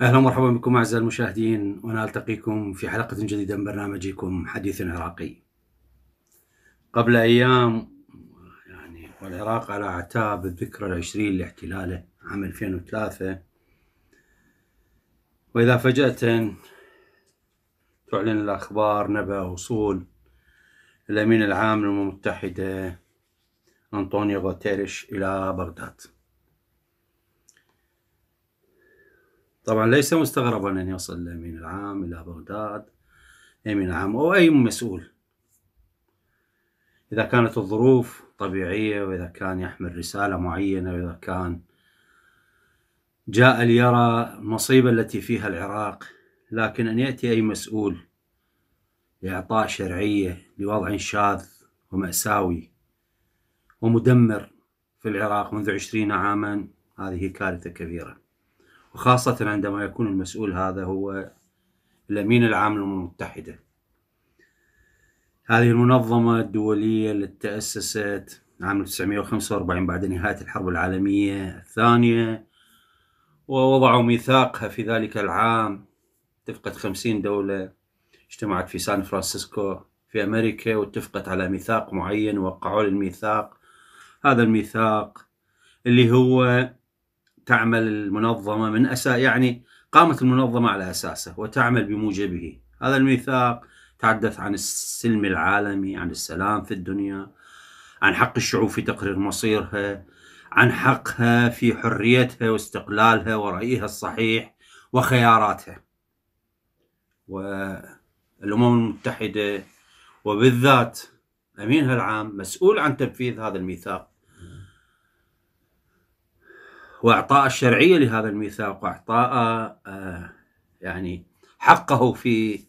اهلا ومرحبا بكم اعزائي المشاهدين ونلتقيكم في حلقه جديده من برنامجكم حديث عراقي. قبل ايام يعني والعراق على اعتاب الذكرى العشرين لاحتلاله عام 2003 واذا فجأة تعلن الاخبار نبأ وصول الامين العام للامم المتحده انطونيو غوتيريش الى بغداد. طبعا ليس مستغربا أن يصل الأمين العام إلى بغداد أمين عام أو أي مسؤول إذا كانت الظروف طبيعية وإذا كان يحمل رسالة معينة وإذا كان جاء ليرى المصيبة التي فيها العراق لكن أن يأتي أي مسؤول لإعطاء شرعية لوضع شاذ ومأساوي ومدمر في العراق منذ عشرين عاما هذه كارثة كبيرة وخاصة عندما يكون المسؤول هذا هو الأمين العام للأمم المتحدة هذه المنظمة الدولية التي تأسست عام 1945 بعد نهاية الحرب العالمية الثانية ووضعوا ميثاقها في ذلك العام اتفقت 50 دولة اجتمعت في سان فرانسيسكو في أمريكا واتفقت على ميثاق معين ووقعوا الميثاق هذا الميثاق اللي هو تعمل المنظمة من أسا يعني قامت المنظمة على أساسه وتعمل بموجبه هذا الميثاق تحدث عن السلم العالمي عن السلام في الدنيا عن حق الشعوب في تقرير مصيرها عن حقها في حريتها واستقلالها ورأيها الصحيح وخياراتها والأمم المتحدة وبالذات أمينها العام مسؤول عن تنفيذ هذا الميثاق واعطاء الشرعيه لهذا الميثاق واعطاء آه، يعني حقه في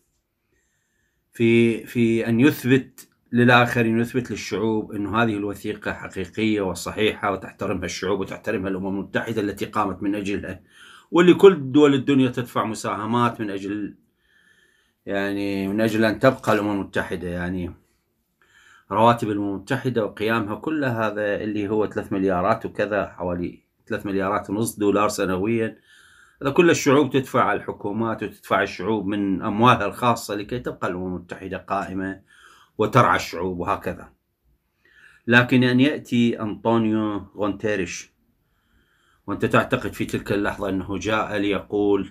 في في ان يثبت للاخرين يثبت للشعوب انه هذه الوثيقه حقيقيه وصحيحه وتحترمها الشعوب وتحترمها الامم المتحده التي قامت من اجلها واللي كل دول الدنيا تدفع مساهمات من اجل يعني من اجل ان تبقى الامم المتحده يعني رواتب الامم المتحده وقيامها كل هذا اللي هو 3 مليارات وكذا حوالي 3 مليارات ونص دولار سنويا هذا كل الشعوب تدفع الحكومات وتدفع الشعوب من أموالها الخاصة لكي تبقى الأمم المتحدة قائمة وترعى الشعوب وهكذا لكن أن يأتي أنطونيو غونتيريش وأنت تعتقد في تلك اللحظة أنه جاء ليقول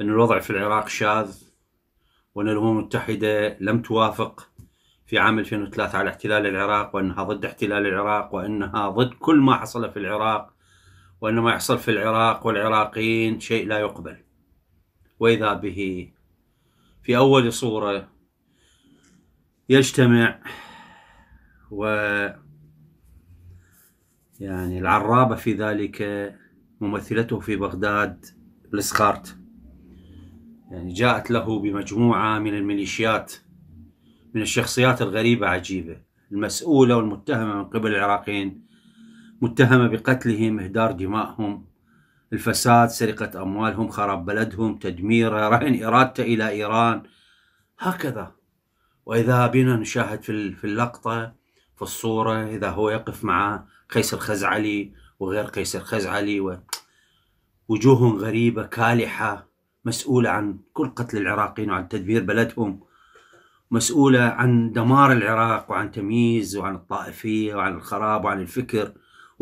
أن الوضع في العراق شاذ وأن الأمم المتحدة لم توافق في عام 2003 على احتلال العراق وأنها ضد احتلال العراق وأنها ضد كل ما حصل في العراق وأن ما يحصل في العراق والعراقيين شيء لا يقبل وإذا به في أول صورة يجتمع و يعني العرابة في ذلك ممثلته في بغداد لسخارت يعني جاءت له بمجموعة من الميليشيات من الشخصيات الغريبة عجيبة المسؤولة والمتهمة من قبل العراقيين متهمة بقتلهم إهدار دمائهم الفساد سرقة أموالهم خراب بلدهم تدميره رهن إرادته إلى إيران هكذا وإذا بنا نشاهد في اللقطة في الصورة إذا هو يقف مع قيس الخزعلي وغير قيس الخزعلي وجوه غريبة كالحة مسؤولة عن كل قتل العراقيين وعن تدمير بلدهم مسؤولة عن دمار العراق وعن تمييز وعن الطائفية وعن الخراب وعن الفكر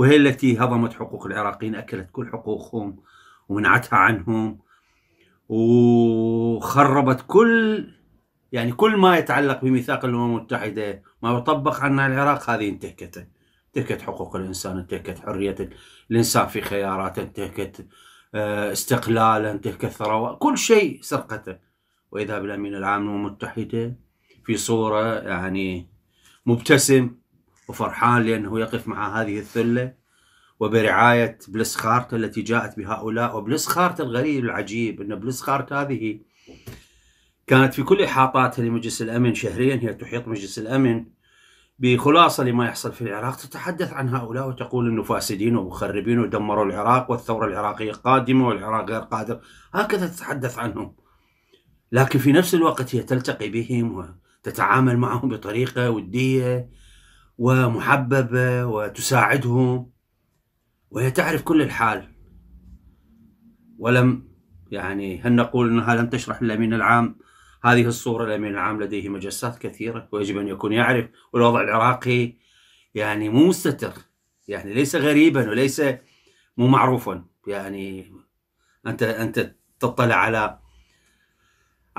وهي التي هضمت حقوق العراقيين أكلت كل حقوقهم ومنعتها عنهم وخربت كل يعني كل ما يتعلق بميثاق الأمم المتحدة ما يطبق عنها العراق هذه انتهكته انتهكت حقوق الإنسان انتهكت حرية الإنسان في خياراته انتهكت آه، استقلاله انتهكت ثروة كل شيء سرقته وإذا بالأمين العام للأمم المتحدة في صورة يعني مبتسم وفرحان لأنه يقف مع هذه الثلة وبرعاية بلس خارت التي جاءت بهؤلاء وبلس خارت الغريب العجيب أن بلس خارت هذه كانت في كل إحاطاتها لمجلس الأمن شهريا هي تحيط مجلس الأمن بخلاصة لما يحصل في العراق تتحدث عن هؤلاء وتقول أنه فاسدين ومخربين ودمروا العراق والثورة العراقية قادمة والعراق غير قادر هكذا تتحدث عنهم لكن في نفس الوقت هي تلتقي بهم وتتعامل معهم بطريقة ودية ومحببة وتساعدهم وهي تعرف كل الحال ولم يعني هل نقول أنها لم تشرح للأمين العام هذه الصورة الأمين العام لديه مجسات كثيرة ويجب أن يكون يعرف والوضع العراقي يعني مو مستتر يعني ليس غريبا وليس مو معروفا يعني أنت أنت تطلع على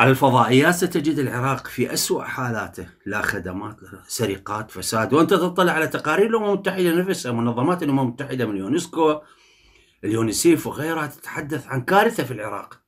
على الفضائيات ستجد العراق في أسوأ حالاته لا خدمات لا سرقات فساد وأنت تطلع على تقارير الأمم المتحدة نفسها منظمات الأمم المتحدة من اليونسكو اليونيسيف وغيرها تتحدث عن كارثة في العراق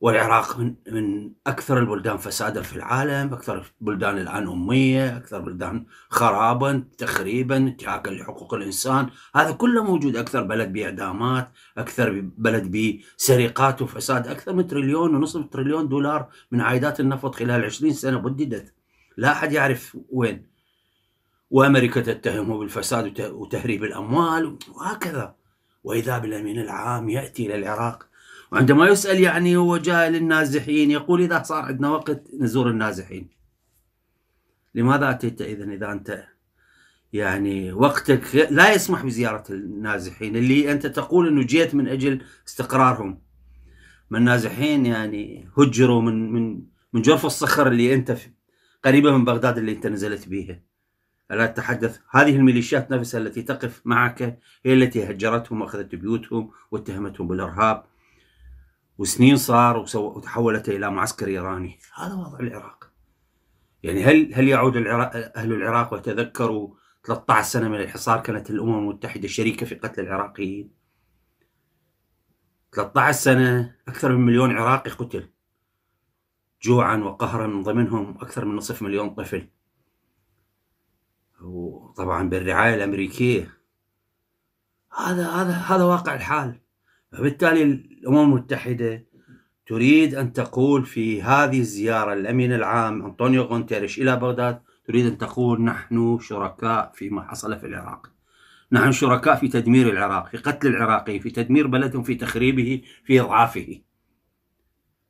والعراق من من اكثر البلدان فسادا في العالم، اكثر البلدان الان اميه، اكثر بلدان خرابا، تخريبا، انتهاكا لحقوق الانسان، هذا كله موجود، اكثر بلد باعدامات، اكثر بلد بسرقات وفساد، اكثر من تريليون ونصف تريليون دولار من عائدات النفط خلال 20 سنه بددت. لا احد يعرف وين. وامريكا تتهمه بالفساد وتهريب الاموال وهكذا. واذا بالامين العام ياتي الى العراق وعندما يسأل يعني هو جاء للنازحين يقول إذا صار عندنا وقت نزور النازحين لماذا أتيت إذا إذا أنت يعني وقتك لا يسمح بزيارة النازحين اللي أنت تقول أنه جيت من أجل استقرارهم من النازحين يعني هجروا من من من جرف الصخر اللي أنت قريبة من بغداد اللي أنت نزلت بيها ألا تتحدث هذه الميليشيات نفسها التي تقف معك هي التي هجرتهم وأخذت بيوتهم واتهمتهم بالإرهاب وسنين صار وتحولت الى معسكر ايراني هذا وضع العراق يعني هل هل يعود العراق اهل العراق ويتذكروا 13 سنه من الحصار كانت الامم المتحده شريكه في قتل العراقيين 13 سنه اكثر من مليون عراقي قتل جوعا وقهرا من ضمنهم اكثر من نصف مليون طفل وطبعا بالرعايه الامريكيه هذا هذا هذا واقع الحال فبالتالي الأمم المتحدة تريد أن تقول في هذه الزيارة الأمين العام أنطونيو غونتيريش إلى بغداد تريد أن تقول نحن شركاء فيما حصل في العراق نحن شركاء في تدمير العراق في قتل العراقي في تدمير بلدهم في تخريبه في إضعافه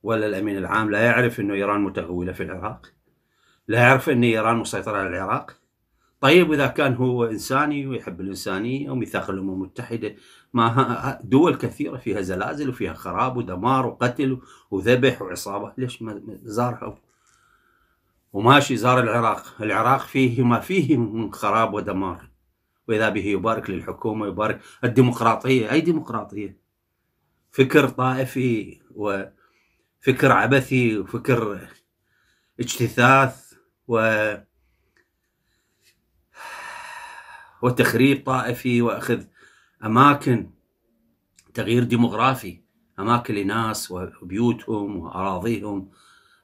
ولا الأمين العام لا يعرف أنه إيران متغولة في العراق لا يعرف أن إيران مسيطرة على العراق طيب واذا كان هو انساني ويحب الانسانيه وميثاق الامم المتحده ما دول كثيره فيها زلازل وفيها خراب ودمار وقتل وذبح وعصابه ليش ما زارها وماشي زار العراق العراق فيه ما فيه من خراب ودمار واذا به يبارك للحكومه يبارك الديمقراطيه اي ديمقراطيه فكر طائفي وفكر عبثي وفكر اجتثاث و وتخريب طائفي واخذ اماكن تغيير ديموغرافي اماكن لناس وبيوتهم واراضيهم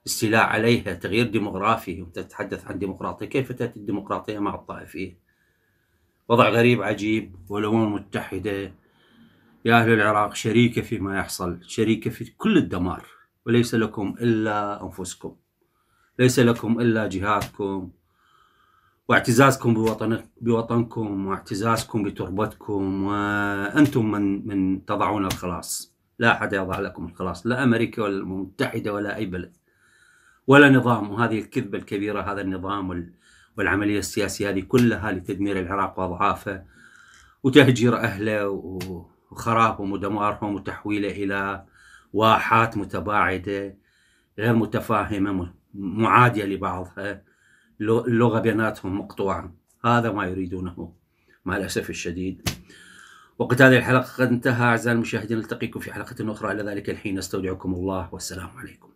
استيلاء عليها تغيير ديموغرافي وانت تتحدث عن ديمقراطيه كيف تاتي الديمقراطيه مع الطائفيه وضع غريب عجيب والامم المتحده يا اهل العراق شريكه فيما يحصل شريكه في كل الدمار وليس لكم الا انفسكم ليس لكم الا جهادكم واعتزازكم بوطن بوطنكم واعتزازكم بتربتكم وانتم من من تضعون الخلاص لا احد يضع لكم الخلاص لا امريكا ولا المتحده ولا اي بلد ولا نظام وهذه الكذبه الكبيره هذا النظام والعمليه السياسيه هذه كلها لتدمير العراق واضعافه وتهجير اهله وخرابهم ودمارهم وتحويله الى واحات متباعده غير متفاهمه معاديه لبعضها اللغة بيناتهم مقطوعة هذا ما يريدونه مع الأسف الشديد وقت هذه الحلقة قد انتهى أعزائي المشاهدين نلتقيكم في حلقة أخرى إلى ذلك الحين أستودعكم الله والسلام عليكم